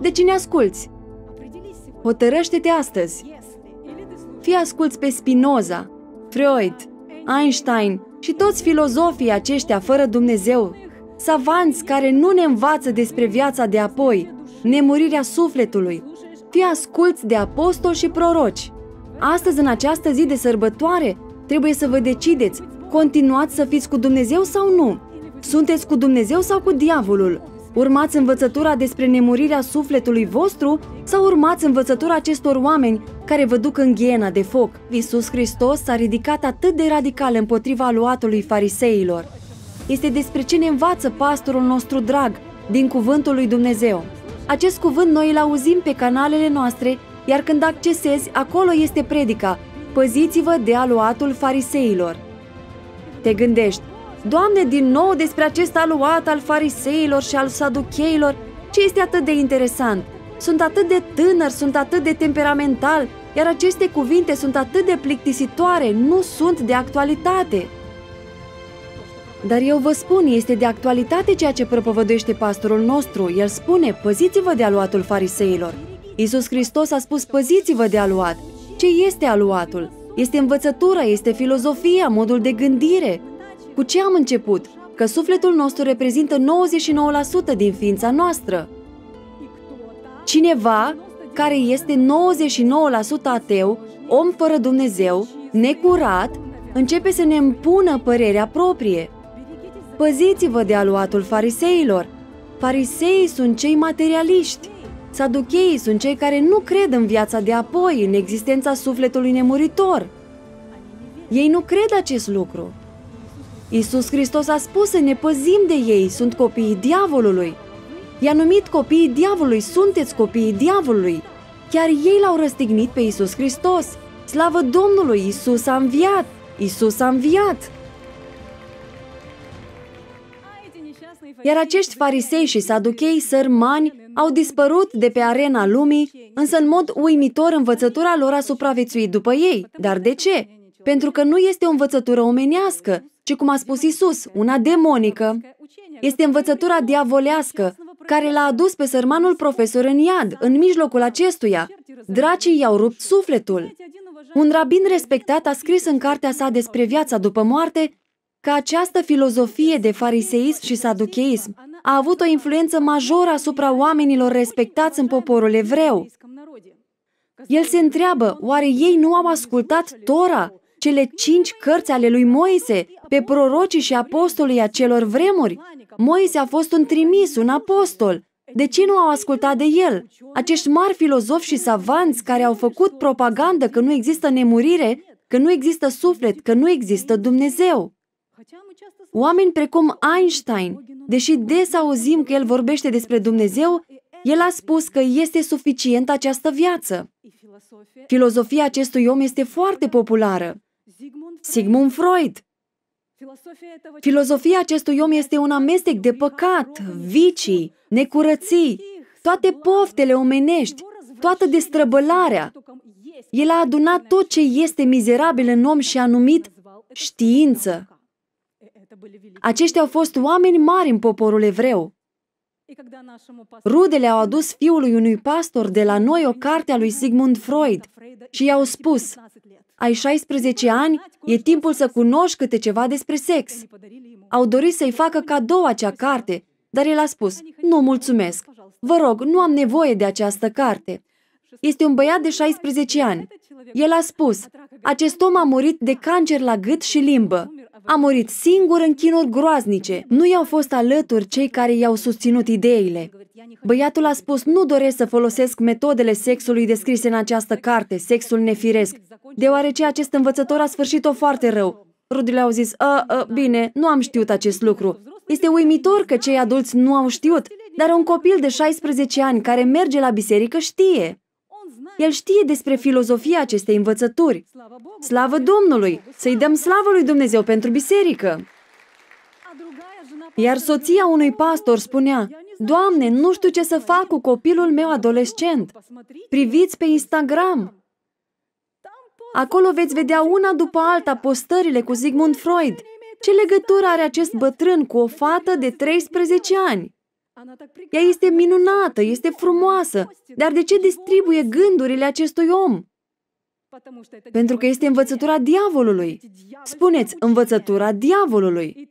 De cine asculți? Hotărăște-te astăzi. Fie asculți pe Spinoza, Freud, Einstein și toți filozofii aceștia fără Dumnezeu, savanți care nu ne învață despre viața de apoi, nemurirea sufletului. Fie asculți de apostoli și proroci. Astăzi, în această zi de sărbătoare, trebuie să vă decideți, continuați să fiți cu Dumnezeu sau nu? Sunteți cu Dumnezeu sau cu diavolul? Urmați învățătura despre nemurirea sufletului vostru sau urmați învățătura acestor oameni care vă duc în ghiena de foc? Iisus Hristos s-a ridicat atât de radical împotriva luatului fariseilor. Este despre ce ne învață pastorul nostru drag din cuvântul lui Dumnezeu. Acest cuvânt noi îl auzim pe canalele noastre, iar când accesezi, acolo este predica. Păziți-vă de aluatul fariseilor. Te gândești, Doamne, din nou despre acest aluat al fariseilor și al saducheilor, ce este atât de interesant? Sunt atât de tânăr, sunt atât de temperamental, iar aceste cuvinte sunt atât de plictisitoare, nu sunt de actualitate. Dar eu vă spun, este de actualitate ceea ce propovăduiește pastorul nostru. El spune, păziți-vă de aluatul fariseilor. Iisus Hristos a spus, păziți-vă de aluat. Ce este aluatul? Este învățătura, este filozofia, modul de gândire, cu ce am început? Că sufletul nostru reprezintă 99% din ființa noastră. Cineva care este 99% ateu, om fără Dumnezeu, necurat, începe să ne împună părerea proprie. Păziți-vă de aluatul fariseilor. Fariseii sunt cei materialiști. Saducheii sunt cei care nu cred în viața de apoi, în existența sufletului nemuritor. Ei nu cred acest lucru. Isus Hristos a spus să ne păzim de ei, sunt copiii diavolului. I-a numit copiii diavolului, sunteți copiii diavolului. Chiar ei l-au răstignit pe Isus Hristos. Slavă Domnului, Isus a înviat! Isus a înviat! Iar acești farisei și saduchei sărmani au dispărut de pe arena lumii, însă în mod uimitor învățătura lor a supraviețuit după ei. Dar de ce? Pentru că nu este o învățătură omenească, ci cum a spus Isus, una demonică. Este învățătura diavolească care l-a adus pe sărmanul profesor în iad, în mijlocul acestuia. Dracii i-au rupt sufletul. Un rabin respectat a scris în cartea sa despre viața după moarte că această filozofie de fariseism și saducheism a avut o influență majoră asupra oamenilor respectați în poporul evreu. El se întreabă, oare ei nu au ascultat Tora, cele cinci cărți ale lui Moise, pe prorocii și apostolii acelor vremuri? Moise a fost un trimis, un apostol. De ce nu au ascultat de el? Acești mari filozofi și savanți care au făcut propagandă că nu există nemurire, că nu există suflet, că nu există Dumnezeu. Oameni precum Einstein, deși des auzim că el vorbește despre Dumnezeu, el a spus că este suficient această viață. Filozofia acestui om este foarte populară. Sigmund Freud, Filozofia acestui om este un amestec de păcat, vicii, necurății, toate poftele omenești, toată destrăbălarea. El a adunat tot ce este mizerabil în om și a numit știință. Aceștia au fost oameni mari în poporul evreu. Rudele au adus fiului unui pastor de la noi o carte a lui Sigmund Freud și i-au spus, ai 16 ani, e timpul să cunoști câte ceva despre sex. Au dorit să-i facă cadou acea carte, dar el a spus, nu mulțumesc, vă rog, nu am nevoie de această carte. Este un băiat de 16 ani. El a spus, acest om a murit de cancer la gât și limbă. A murit singur în chinuri groaznice. Nu i-au fost alături cei care i-au susținut ideile. Băiatul a spus, nu doresc să folosesc metodele sexului descrise în această carte, sexul nefiresc, deoarece acest învățător a sfârșit-o foarte rău. Rudele au zis, a, a, bine, nu am știut acest lucru. Este uimitor că cei adulți nu au știut, dar un copil de 16 ani care merge la biserică știe. El știe despre filozofia acestei învățături. Slavă Domnului! Să-i dăm slavă lui Dumnezeu pentru biserică! Iar soția unui pastor spunea, Doamne, nu știu ce să fac cu copilul meu adolescent. Priviți pe Instagram! Acolo veți vedea una după alta postările cu Sigmund Freud. Ce legătură are acest bătrân cu o fată de 13 ani? Ea este minunată, este frumoasă, dar de ce distribuie gândurile acestui om? Pentru că este învățătura diavolului. Spuneți, învățătura diavolului.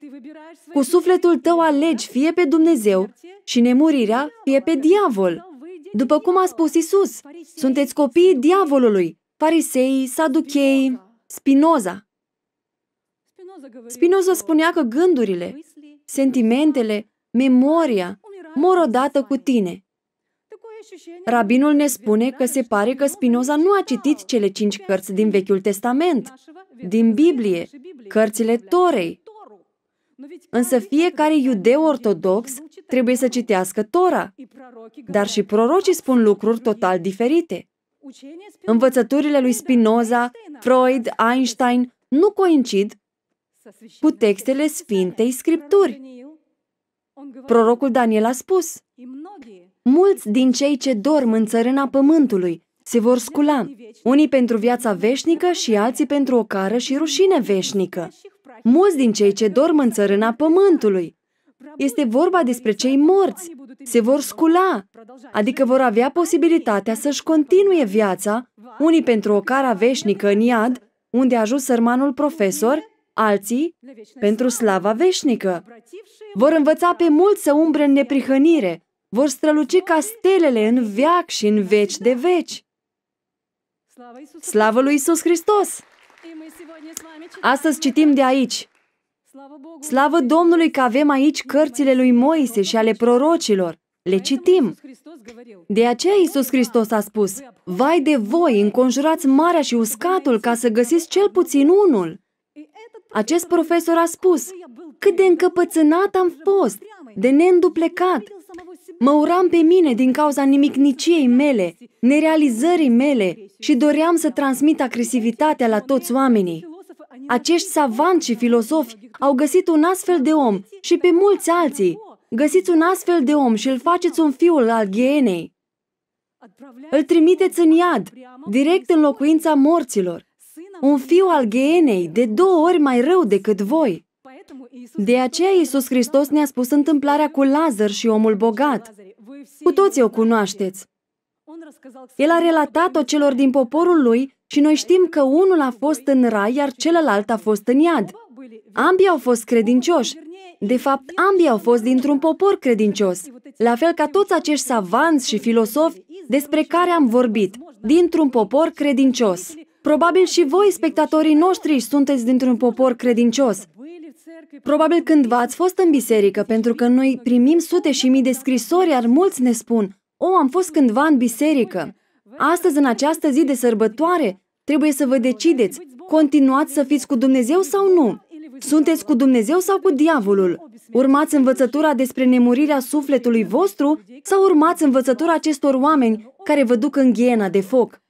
Cu sufletul tău alegi fie pe Dumnezeu și nemurirea fie pe diavol. După cum a spus Isus, sunteți copiii diavolului, farisei, saduchei, Spinoza. Spinoza spunea că gândurile, sentimentele, memoria, mor odată cu tine. Rabinul ne spune că se pare că Spinoza nu a citit cele cinci cărți din Vechiul Testament, din Biblie, cărțile Torei. Însă fiecare iudeu ortodox trebuie să citească Tora, dar și prorocii spun lucruri total diferite. Învățăturile lui Spinoza, Freud, Einstein nu coincid cu textele Sfintei Scripturi. Prorocul Daniel a spus, Mulți din cei ce dorm în țărâna pământului se vor scula, unii pentru viața veșnică și alții pentru o cară și rușine veșnică. Mulți din cei ce dorm în țărâna pământului. Este vorba despre cei morți. Se vor scula, adică vor avea posibilitatea să-și continue viața, unii pentru o cara veșnică în iad, unde a ajuns sărmanul profesor, alții pentru slava veșnică. Vor învăța pe mulți să umbre în neprihănire, vor străluci ca stelele în veac și în veci de veci. Slavă lui Isus Hristos! Astăzi citim de aici. Slavă Domnului că avem aici cărțile lui Moise și ale prorocilor. Le citim. De aceea Isus Hristos a spus, Vai de voi, înconjurați marea și uscatul ca să găsiți cel puțin unul. Acest profesor a spus, cât de încăpățânat am fost, de neînduplecat. Mă uram pe mine din cauza nimicniciei mele, nerealizării mele și doream să transmit agresivitatea la toți oamenii. Acești savanți și filosofi au găsit un astfel de om și pe mulți alții. Găsiți un astfel de om și îl faceți un fiul al ghienei. Îl trimiteți în iad, direct în locuința morților un fiu al ghenei, de două ori mai rău decât voi. De aceea Iisus Hristos ne-a spus întâmplarea cu Lazar și omul bogat. Cu toții o cunoașteți. El a relatat-o celor din poporul lui și noi știm că unul a fost în rai, iar celălalt a fost în iad. Ambii au fost credincioși. De fapt, ambii au fost dintr-un popor credincios, la fel ca toți acești savanți și filosofi despre care am vorbit, dintr-un popor credincios. Probabil și voi, spectatorii noștri, sunteți dintr-un popor credincios. Probabil cândva ați fost în biserică, pentru că noi primim sute și mii de scrisori, iar mulți ne spun, o, am fost cândva în biserică. Astăzi, în această zi de sărbătoare, trebuie să vă decideți, continuați să fiți cu Dumnezeu sau nu? Sunteți cu Dumnezeu sau cu diavolul? Urmați învățătura despre nemurirea sufletului vostru sau urmați învățătura acestor oameni care vă duc în ghiena de foc?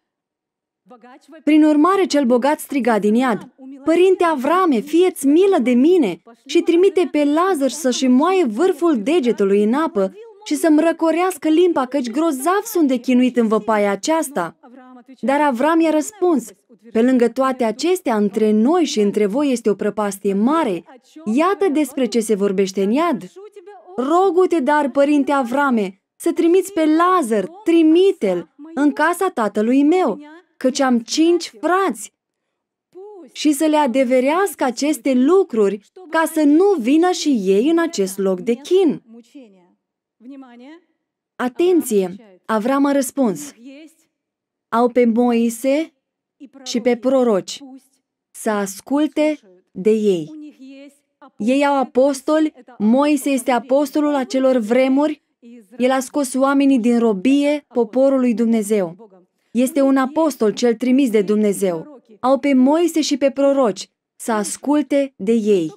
Prin urmare, cel bogat striga din iad, Părinte Avrame, fieți milă de mine și trimite pe Lazar să-și moaie vârful degetului în apă și să-mi răcorească limba, căci grozav sunt de chinuit în văpaia aceasta. Dar Avram i-a răspuns, pe lângă toate acestea, între noi și între voi este o prăpastie mare. Iată despre ce se vorbește în iad. Rogu-te, dar, părinte Avrame, să trimiți pe Lazar, trimite-l, în casa tatălui meu, căci am cinci frați. Și să le adeverească aceste lucruri ca să nu vină și ei în acest loc de chin. Atenție! Avram a răspuns. Au pe Moise și pe proroci să asculte de ei. Ei au apostoli, Moise este apostolul acelor vremuri, el a scos oamenii din robie poporului Dumnezeu. Este un apostol cel trimis de Dumnezeu. Au pe Moise și pe proroci să asculte de ei.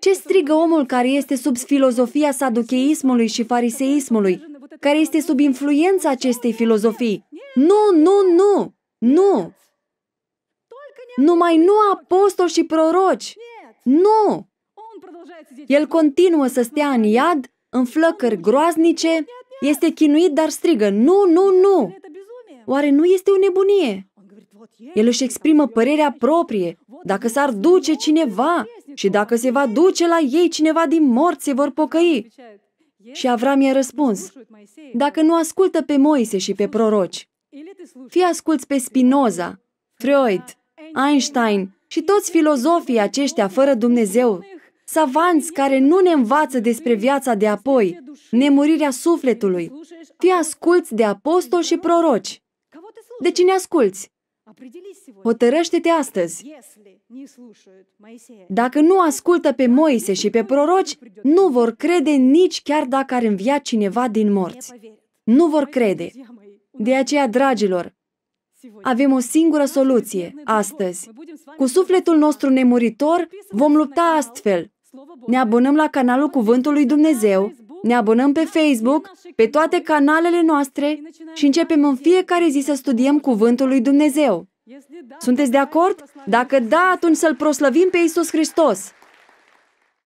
Ce strigă omul care este sub filozofia saducheismului și fariseismului, care este sub influența acestei filozofii? Nu, nu, nu! Nu! Numai nu apostoli și proroci! Nu! El continuă să stea în iad, în flăcări groaznice, este chinuit, dar strigă, nu, nu, nu! Oare nu este o nebunie? El își exprimă părerea proprie. Dacă s-ar duce cineva și dacă se va duce la ei cineva din morți, se vor pocăi. Și Avram i-a răspuns, dacă nu ascultă pe Moise și pe proroci, fie asculți pe Spinoza, Freud, Einstein și toți filozofii aceștia fără Dumnezeu, savanți care nu ne învață despre viața de apoi, nemurirea sufletului, fie asculți de apostoli și proroci. De cine asculți? Hotărăște-te astăzi. Dacă nu ascultă pe Moise și pe proroci, nu vor crede nici chiar dacă ar învia cineva din morți. Nu vor crede. De aceea, dragilor, avem o singură soluție astăzi. Cu sufletul nostru nemuritor vom lupta astfel. Ne abonăm la canalul Cuvântului Dumnezeu, ne abonăm pe Facebook, pe toate canalele noastre și începem în fiecare zi să studiem Cuvântul lui Dumnezeu. Sunteți de acord? Dacă da, atunci să-L proslăvim pe Isus Hristos.